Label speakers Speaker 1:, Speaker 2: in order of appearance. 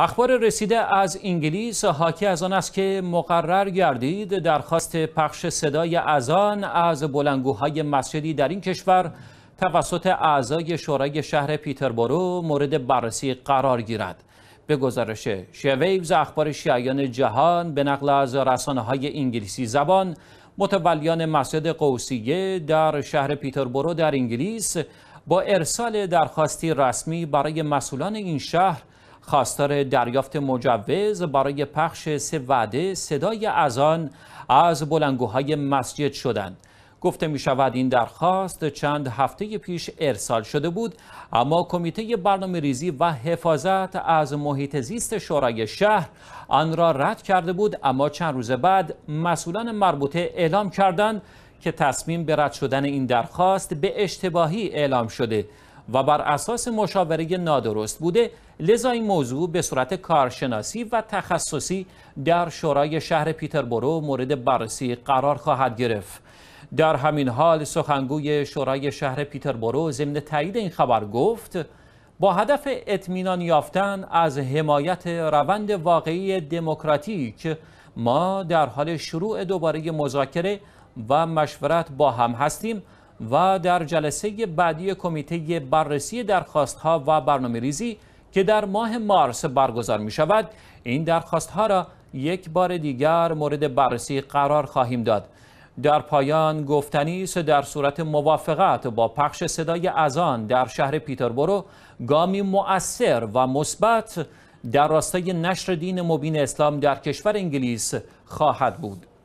Speaker 1: اخبار رسیده از انگلیس حاکی از آن است که مقرر گردید درخواست پخش صدای اذان از بلنگوهای مسجدی در این کشور توسط اعضای شورای شهر پیتربرو مورد بررسی قرار گیرد به گزارش شویوز اخبار شیعیان جهان به نقل از رسانه های انگلیسی زبان متولیان مسجد قوسیه در شهر پیتربرو در انگلیس با ارسال درخواستی رسمی برای مسئولان این شهر خواستار دریافت مجوز برای پخش سه وعده صدای آن از بلنگوهای مسجد شدند گفته می شود این درخواست چند هفته پیش ارسال شده بود اما کمیته برنامه ریزی و حفاظت از محیط زیست شورای شهر آن را رد کرده بود اما چند روز بعد مسئولان مربوطه اعلام کردند که تصمیم به رد شدن این درخواست به اشتباهی اعلام شده و بر اساس مشاوره نادرست بوده لذا این موضوع به صورت کارشناسی و تخصصی در شورای شهر پیتربرو مورد بررسی قرار خواهد گرفت در همین حال سخنگوی شورای شهر پیتربرو ضمن تایید این خبر گفت با هدف اطمینان یافتن از حمایت روند واقعی دموکراتیک ما در حال شروع دوباره مذاکره و مشورت با هم هستیم و در جلسه بعدی کمیته بررسی درخواست ها و برنامه ریزی که در ماه مارس برگزار می شود این درخواست ها را یک بار دیگر مورد بررسی قرار خواهیم داد در پایان گفتنی در صورت موافقت با پخش صدای اذان در شهر پیتربرو گامی مؤثر و مثبت در راستای نشر دین مبین اسلام در کشور انگلیس خواهد بود